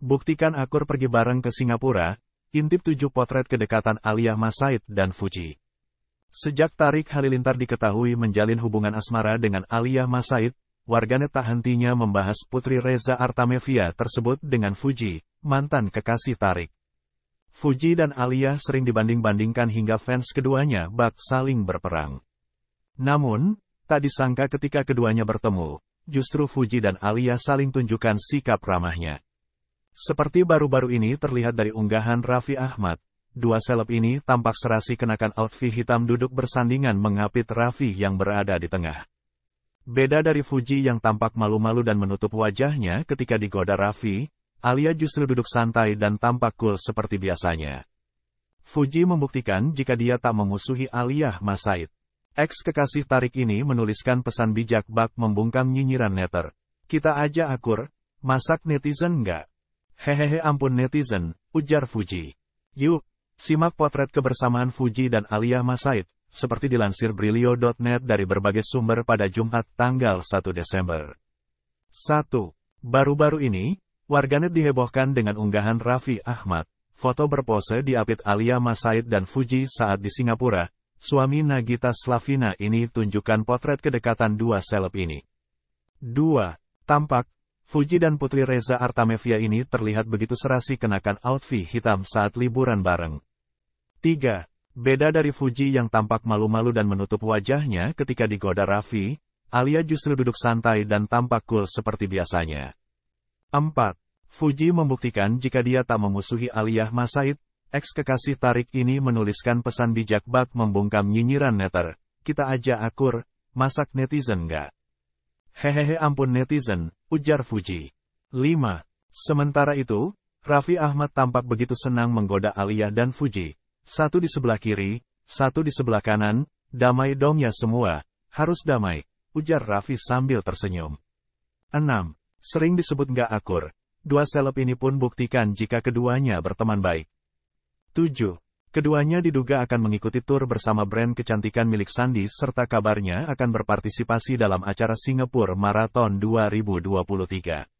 Buktikan akur pergi bareng ke Singapura, intip tujuh potret kedekatan Aliyah Masaid dan Fuji. Sejak Tarik Halilintar diketahui menjalin hubungan asmara dengan Aliyah Masaid, warganet tak hentinya membahas putri Reza Artamevia tersebut dengan Fuji, mantan kekasih Tarik. Fuji dan Aliyah sering dibanding-bandingkan hingga fans keduanya bak saling berperang. Namun, tak disangka ketika keduanya bertemu, justru Fuji dan Aliyah saling tunjukkan sikap ramahnya. Seperti baru-baru ini terlihat dari unggahan Raffi Ahmad, dua seleb ini tampak serasi kenakan outfit hitam duduk bersandingan mengapit Raffi yang berada di tengah. Beda dari Fuji yang tampak malu-malu dan menutup wajahnya ketika digoda Raffi, Alia justru duduk santai dan tampak cool seperti biasanya. Fuji membuktikan jika dia tak memusuhi Alia Masaid. Ex kekasih Tarik ini menuliskan pesan bijak bak membungkam nyinyiran netter. Kita aja akur, masak netizen nggak? Hehehe ampun netizen, ujar Fuji. Yuk, simak potret kebersamaan Fuji dan Alia Masaid, seperti dilansir Brilio.net dari berbagai sumber pada Jumat tanggal 1 Desember. 1. Baru-baru ini, warganet dihebohkan dengan unggahan Raffi Ahmad, foto berpose di apit Alia Masaid dan Fuji saat di Singapura, suami Nagita Slavina ini tunjukkan potret kedekatan dua seleb ini. 2. Tampak, Fuji dan Putri Reza Artamevia ini terlihat begitu serasi kenakan outfit hitam saat liburan bareng. 3. Beda dari Fuji yang tampak malu-malu dan menutup wajahnya ketika digoda Raffi, Alia justru duduk santai dan tampak cool seperti biasanya. 4. Fuji membuktikan jika dia tak memusuhi Aliyah Masaid, eks kekasih Tarik ini menuliskan pesan bijak bak membungkam nyinyiran netter, kita aja akur, masak netizen gak? Hehehe ampun netizen, ujar Fuji. 5. Sementara itu, Raffi Ahmad tampak begitu senang menggoda Alia dan Fuji. Satu di sebelah kiri, satu di sebelah kanan, damai dong ya semua, harus damai, ujar Raffi sambil tersenyum. 6. Sering disebut nggak akur. Dua seleb ini pun buktikan jika keduanya berteman baik. 7. Keduanya diduga akan mengikuti tur bersama brand kecantikan milik Sandi serta kabarnya akan berpartisipasi dalam acara Singapura Marathon 2023.